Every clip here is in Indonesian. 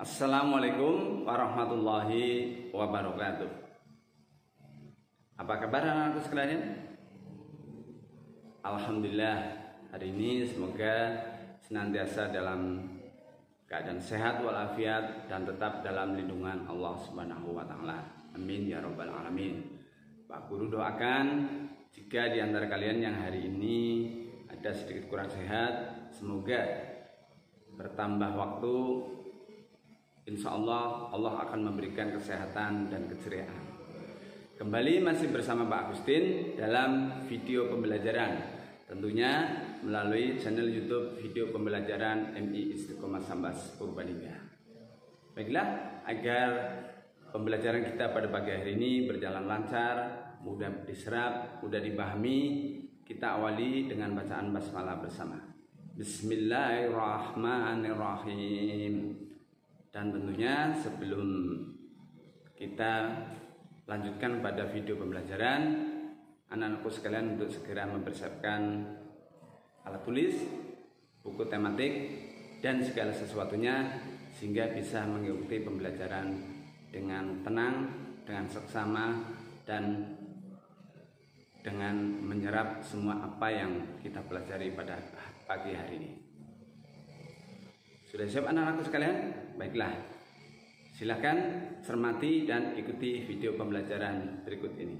Assalamualaikum warahmatullahi wabarakatuh. Apa kabar anak-anakku sekalian? Alhamdulillah hari ini semoga senantiasa dalam keadaan sehat walafiat dan tetap dalam lindungan Allah Subhanahu wa taala. Amin ya rabbal alamin. Pak Guru doakan jika di antara kalian yang hari ini ada sedikit kurang sehat, semoga bertambah waktu Insya Allah Allah akan memberikan kesehatan dan keceriaan. Kembali masih bersama Pak Agustin dalam video pembelajaran. Tentunya melalui channel YouTube video pembelajaran MI Istiqomah Sambas Purbalingga. Baiklah, agar pembelajaran kita pada pagi hari ini berjalan lancar, mudah diserap, mudah dipahami, kita awali dengan bacaan basmalah bersama. Bismillahirrahmanirrahim dan tentunya sebelum kita lanjutkan pada video pembelajaran anak-anakku sekalian untuk segera mempersiapkan alat tulis buku tematik dan segala sesuatunya sehingga bisa mengikuti pembelajaran dengan tenang dengan seksama dan dengan menyerap semua apa yang kita pelajari pada pagi hari ini sudah siap anak-anakku sekalian? Baiklah. Silahkan cermati dan ikuti video pembelajaran berikut ini.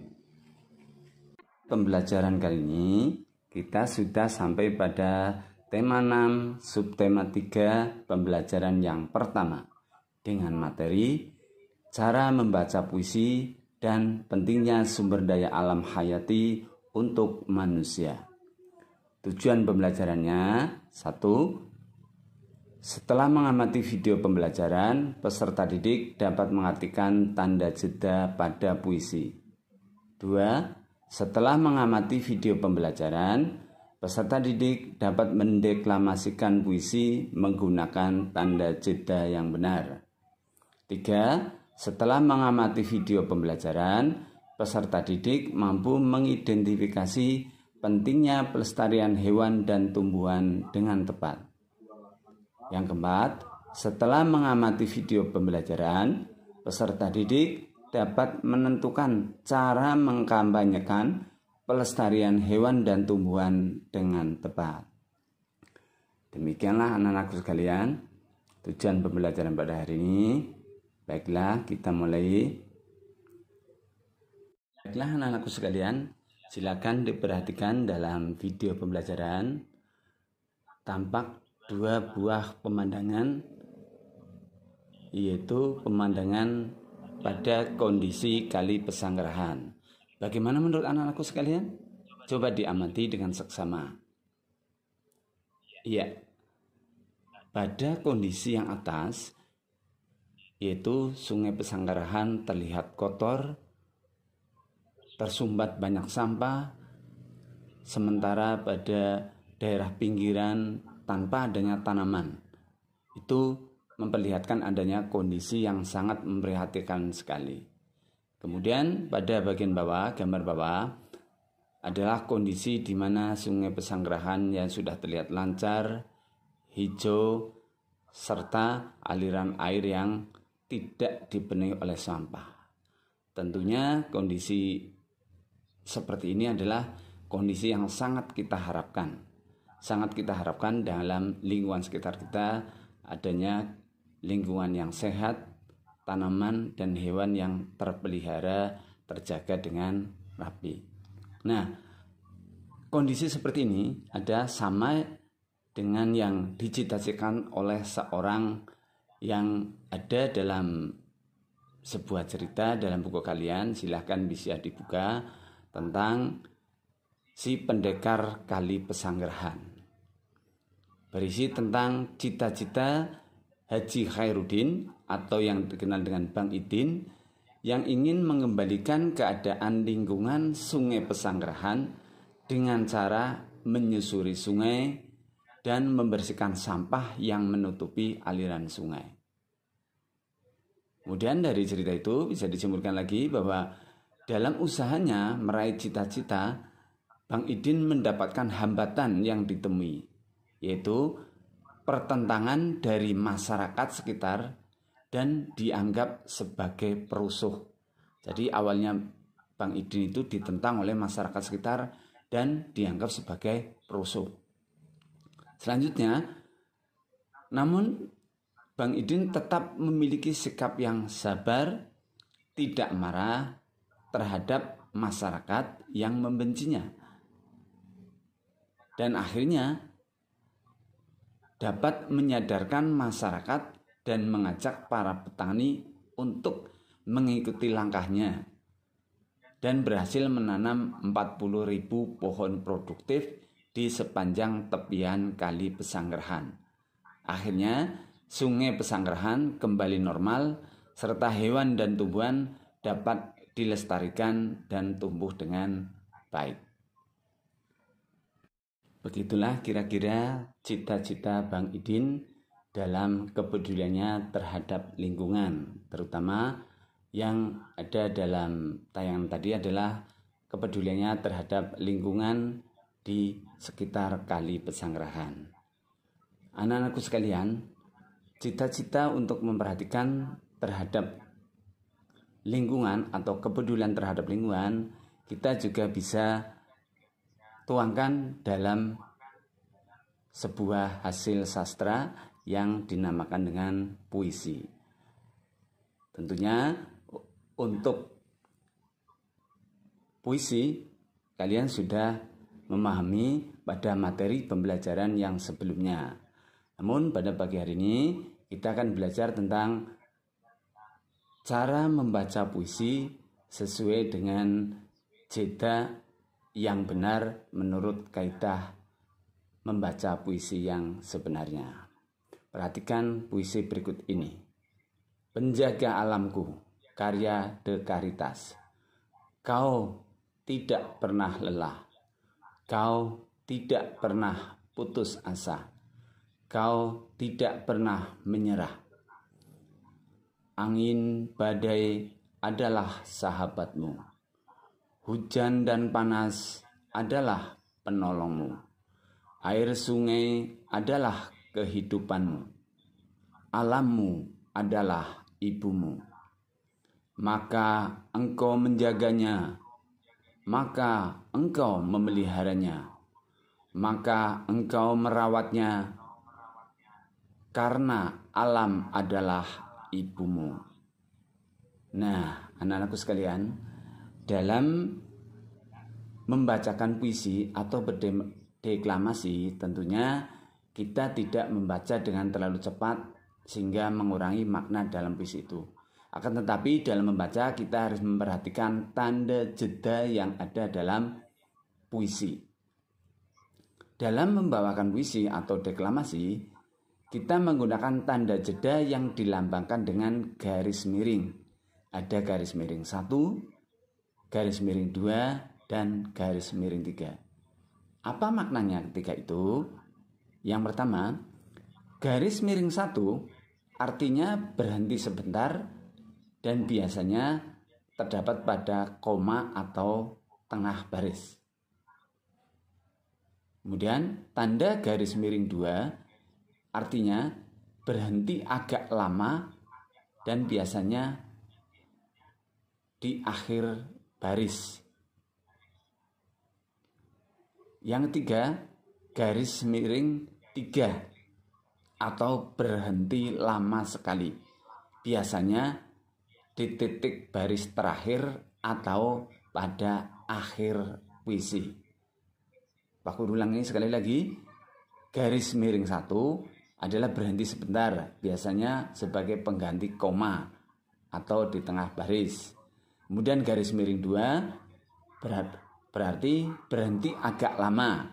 Pembelajaran kali ini kita sudah sampai pada tema 6 subtema 3 pembelajaran yang pertama dengan materi cara membaca puisi dan pentingnya sumber daya alam hayati untuk manusia. Tujuan pembelajarannya satu setelah mengamati video pembelajaran, peserta didik dapat mengartikan tanda jeda pada puisi. 2. Setelah mengamati video pembelajaran, peserta didik dapat mendeklamasikan puisi menggunakan tanda jeda yang benar. 3. Setelah mengamati video pembelajaran, peserta didik mampu mengidentifikasi pentingnya pelestarian hewan dan tumbuhan dengan tepat. Yang keempat, setelah mengamati video pembelajaran, peserta didik dapat menentukan cara mengkampanyekan pelestarian hewan dan tumbuhan dengan tepat. Demikianlah anak-anakku sekalian, tujuan pembelajaran pada hari ini. Baiklah, kita mulai. Baiklah anak-anakku sekalian, silakan diperhatikan dalam video pembelajaran. Tampak dua buah pemandangan yaitu pemandangan pada kondisi kali pesanggerahan. Bagaimana menurut anak-anakku sekalian? Coba diamati dengan seksama. Iya. Pada kondisi yang atas yaitu sungai pesanggerahan terlihat kotor, tersumbat banyak sampah, sementara pada daerah pinggiran tanpa adanya tanaman. Itu memperlihatkan adanya kondisi yang sangat memprihatinkan sekali. Kemudian pada bagian bawah, gambar bawah, adalah kondisi di mana sungai Pesanggerahan yang sudah terlihat lancar, hijau, serta aliran air yang tidak dipenuhi oleh sampah. Tentunya kondisi seperti ini adalah kondisi yang sangat kita harapkan sangat kita harapkan dalam lingkungan sekitar kita adanya lingkungan yang sehat, tanaman dan hewan yang terpelihara, terjaga dengan rapi. Nah, kondisi seperti ini ada sama dengan yang dicita oleh seorang yang ada dalam sebuah cerita dalam buku kalian silahkan bisa dibuka tentang si pendekar kali pesanggerahan berisi tentang cita-cita Haji Khairuddin atau yang dikenal dengan Bang Idin yang ingin mengembalikan keadaan lingkungan Sungai Pesanggerahan dengan cara menyusuri sungai dan membersihkan sampah yang menutupi aliran sungai. Kemudian dari cerita itu bisa disimpulkan lagi bahwa dalam usahanya meraih cita-cita, Bang Idin mendapatkan hambatan yang ditemui, yaitu pertentangan dari masyarakat sekitar dan dianggap sebagai perusuh. Jadi awalnya Bang Idin itu ditentang oleh masyarakat sekitar dan dianggap sebagai perusuh. Selanjutnya, namun Bang Idin tetap memiliki sikap yang sabar, tidak marah terhadap masyarakat yang membencinya. Dan akhirnya dapat menyadarkan masyarakat dan mengajak para petani untuk mengikuti langkahnya dan berhasil menanam 40.000 pohon produktif di sepanjang tepian Kali Pesanggerahan. Akhirnya, sungai Pesanggerahan kembali normal serta hewan dan tumbuhan dapat dilestarikan dan tumbuh dengan baik. Begitulah kira-kira cita-cita Bang Idin dalam kepeduliannya terhadap lingkungan, terutama yang ada dalam tayangan tadi adalah kepeduliannya terhadap lingkungan di sekitar Kali Pesanggerahan. Anak-anakku sekalian, cita-cita untuk memperhatikan terhadap lingkungan atau kepedulian terhadap lingkungan, kita juga bisa tuangkan dalam sebuah hasil sastra yang dinamakan dengan puisi. Tentunya untuk puisi kalian sudah memahami pada materi pembelajaran yang sebelumnya. Namun pada pagi hari ini kita akan belajar tentang cara membaca puisi sesuai dengan jeda yang benar menurut kaidah membaca puisi yang sebenarnya. Perhatikan puisi berikut ini. Penjaga alamku, karya De Caritas. Kau tidak pernah lelah. Kau tidak pernah putus asa. Kau tidak pernah menyerah. Angin badai adalah sahabatmu hujan dan panas adalah penolongmu. Air sungai adalah kehidupanmu. Alammu adalah ibumu. Maka engkau menjaganya, maka engkau memeliharanya, maka engkau merawatnya, karena alam adalah ibumu. Nah, anak-anakku sekalian, dalam membacakan puisi atau berdeklamasi tentunya kita tidak membaca dengan terlalu cepat sehingga mengurangi makna dalam puisi itu. Akan tetapi dalam membaca kita harus memperhatikan tanda jeda yang ada dalam puisi. Dalam membawakan puisi atau deklamasi, kita menggunakan tanda jeda yang dilambangkan dengan garis miring. Ada garis miring satu garis miring 2 dan garis miring 3. Apa maknanya ketika itu? Yang pertama, garis miring 1 artinya berhenti sebentar dan biasanya terdapat pada koma atau tengah baris. Kemudian tanda garis miring 2 artinya berhenti agak lama dan biasanya di akhir baris. Yang ketiga, garis miring tiga atau berhenti lama sekali. Biasanya di titik baris terakhir atau pada akhir puisi. Aku ini sekali lagi, garis miring satu adalah berhenti sebentar, biasanya sebagai pengganti koma atau di tengah baris. Kemudian garis miring 2 berarti berhenti agak lama.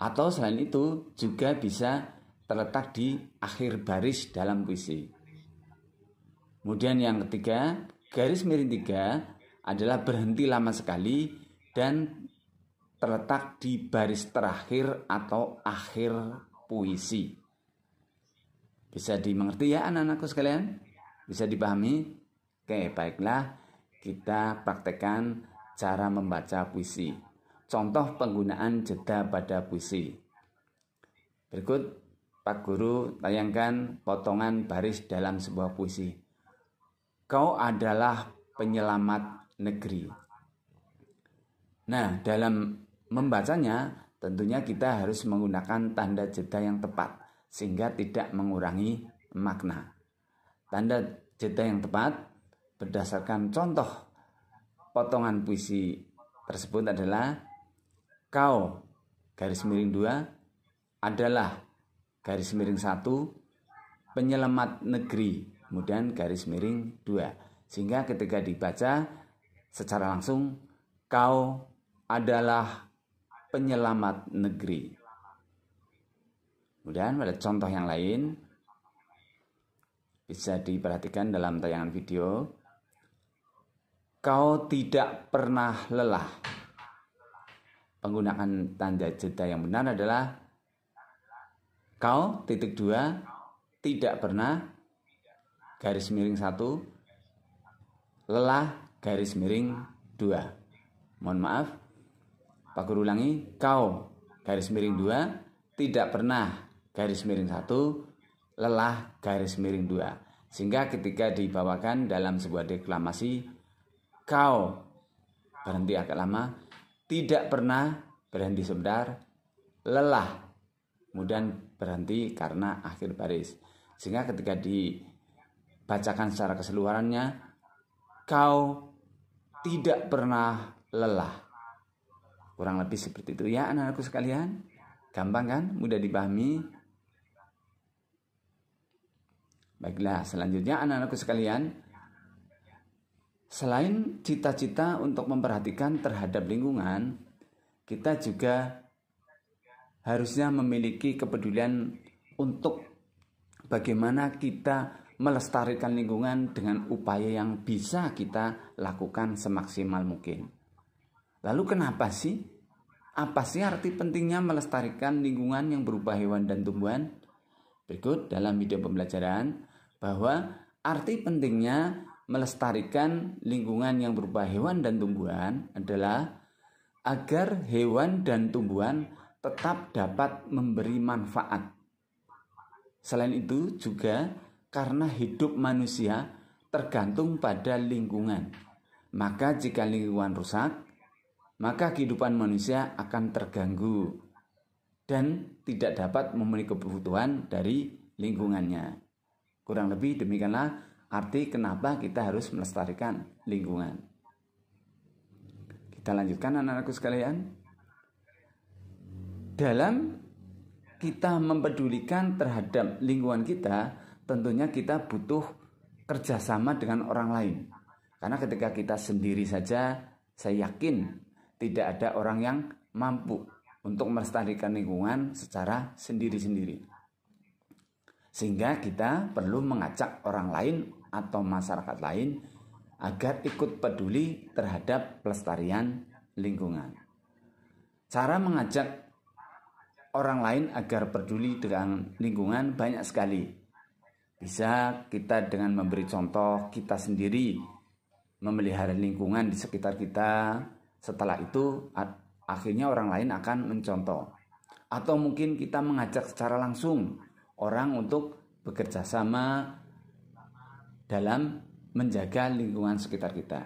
Atau selain itu juga bisa terletak di akhir baris dalam puisi. Kemudian yang ketiga, garis miring 3 adalah berhenti lama sekali dan terletak di baris terakhir atau akhir puisi. Bisa dimengerti ya anak-anakku sekalian? Bisa dipahami? Oke, baiklah kita praktekkan cara membaca puisi. Contoh penggunaan jeda pada puisi. Berikut Pak Guru tayangkan potongan baris dalam sebuah puisi. Kau adalah penyelamat negeri. Nah, dalam membacanya tentunya kita harus menggunakan tanda jeda yang tepat sehingga tidak mengurangi makna. Tanda jeda yang tepat berdasarkan contoh potongan puisi tersebut adalah kau garis miring dua adalah garis miring satu penyelamat negeri kemudian garis miring dua sehingga ketika dibaca secara langsung kau adalah penyelamat negeri kemudian pada contoh yang lain bisa diperhatikan dalam tayangan video kau tidak pernah lelah. Penggunaan tanda jeda yang benar adalah kau titik dua tidak pernah garis miring satu lelah garis miring dua. Mohon maaf, Pak Guru ulangi, kau garis miring dua tidak pernah garis miring satu lelah garis miring dua. Sehingga ketika dibawakan dalam sebuah deklamasi kau berhenti agak lama, tidak pernah berhenti sebentar, lelah, kemudian berhenti karena akhir baris. Sehingga ketika dibacakan secara keseluruhannya, kau tidak pernah lelah. Kurang lebih seperti itu ya anak-anakku sekalian. Gampang kan? Mudah dipahami? Baiklah, selanjutnya anak-anakku sekalian, Selain cita-cita untuk memperhatikan terhadap lingkungan, kita juga harusnya memiliki kepedulian untuk bagaimana kita melestarikan lingkungan dengan upaya yang bisa kita lakukan semaksimal mungkin. Lalu kenapa sih? Apa sih arti pentingnya melestarikan lingkungan yang berupa hewan dan tumbuhan? Berikut dalam video pembelajaran bahwa arti pentingnya melestarikan lingkungan yang berupa hewan dan tumbuhan adalah agar hewan dan tumbuhan tetap dapat memberi manfaat. Selain itu juga karena hidup manusia tergantung pada lingkungan. Maka jika lingkungan rusak, maka kehidupan manusia akan terganggu dan tidak dapat memenuhi kebutuhan dari lingkungannya. Kurang lebih demikianlah Arti kenapa kita harus melestarikan lingkungan. Kita lanjutkan anak-anakku sekalian. Dalam kita mempedulikan terhadap lingkungan kita, tentunya kita butuh kerjasama dengan orang lain. Karena ketika kita sendiri saja, saya yakin tidak ada orang yang mampu untuk melestarikan lingkungan secara sendiri-sendiri. Sehingga kita perlu mengajak orang lain atau masyarakat lain agar ikut peduli terhadap pelestarian lingkungan. Cara mengajak orang lain agar peduli dengan lingkungan banyak sekali. Bisa kita dengan memberi contoh kita sendiri memelihara lingkungan di sekitar kita. Setelah itu akhirnya orang lain akan mencontoh. Atau mungkin kita mengajak secara langsung orang untuk bekerja sama dalam menjaga lingkungan sekitar kita.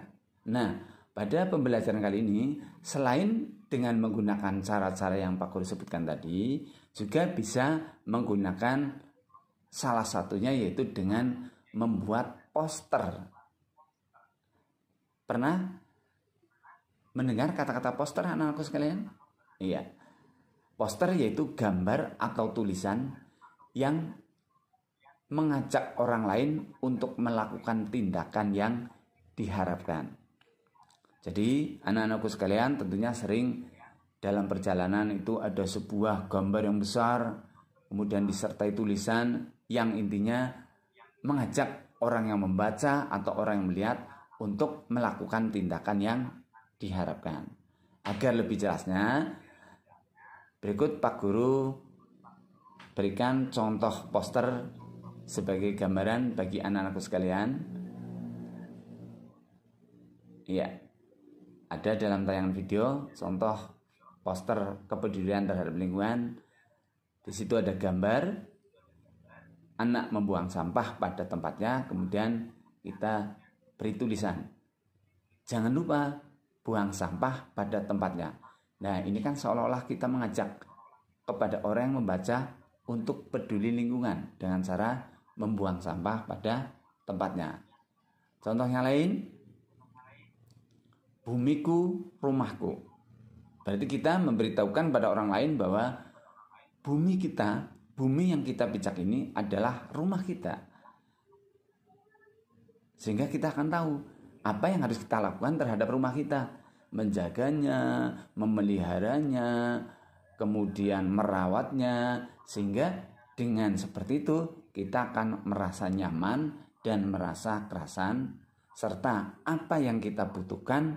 Nah, pada pembelajaran kali ini, selain dengan menggunakan cara-cara yang Pak Guru sebutkan tadi, juga bisa menggunakan salah satunya yaitu dengan membuat poster. Pernah mendengar kata-kata poster anak-anakku sekalian? Iya. Poster yaitu gambar atau tulisan yang mengajak orang lain untuk melakukan tindakan yang diharapkan. Jadi, anak-anakku sekalian, tentunya sering dalam perjalanan itu ada sebuah gambar yang besar, kemudian disertai tulisan yang intinya mengajak orang yang membaca atau orang yang melihat untuk melakukan tindakan yang diharapkan. Agar lebih jelasnya, berikut Pak Guru berikan contoh poster sebagai gambaran bagi anak-anakku sekalian. Iya. Ada dalam tayangan video contoh poster kepedulian terhadap lingkungan. Di situ ada gambar anak membuang sampah pada tempatnya, kemudian kita beri tulisan. Jangan lupa buang sampah pada tempatnya. Nah, ini kan seolah-olah kita mengajak kepada orang yang membaca untuk peduli lingkungan dengan cara membuang sampah pada tempatnya. Contohnya lain, bumiku rumahku. Berarti kita memberitahukan pada orang lain bahwa bumi kita, bumi yang kita pijak ini adalah rumah kita. Sehingga kita akan tahu apa yang harus kita lakukan terhadap rumah kita. Menjaganya, memeliharanya, kemudian merawatnya. Sehingga dengan seperti itu kita akan merasa nyaman dan merasa kerasan serta apa yang kita butuhkan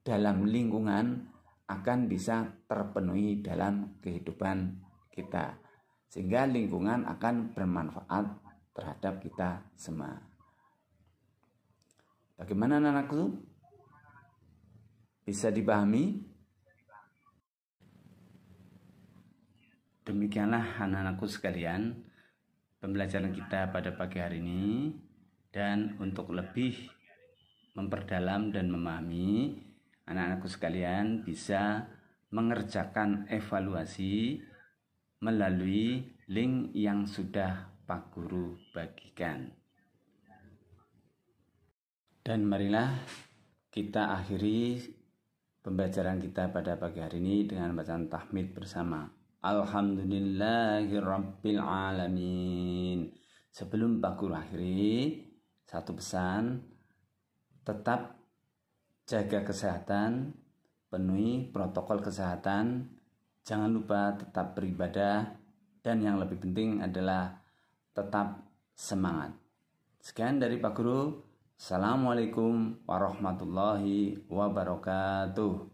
dalam lingkungan akan bisa terpenuhi dalam kehidupan kita sehingga lingkungan akan bermanfaat terhadap kita semua. Bagaimana anakku? Bisa dipahami? Demikianlah anak-anakku sekalian pembelajaran kita pada pagi hari ini dan untuk lebih memperdalam dan memahami anak-anakku sekalian bisa mengerjakan evaluasi melalui link yang sudah Pak Guru bagikan. Dan marilah kita akhiri pembelajaran kita pada pagi hari ini dengan bacaan tahmid bersama. Alhamdulillahirrabbilalamin Sebelum Pak Guru akhiri Satu pesan Tetap jaga kesehatan Penuhi protokol kesehatan Jangan lupa tetap beribadah Dan yang lebih penting adalah Tetap semangat Sekian dari Pak Guru Assalamualaikum warahmatullahi wabarakatuh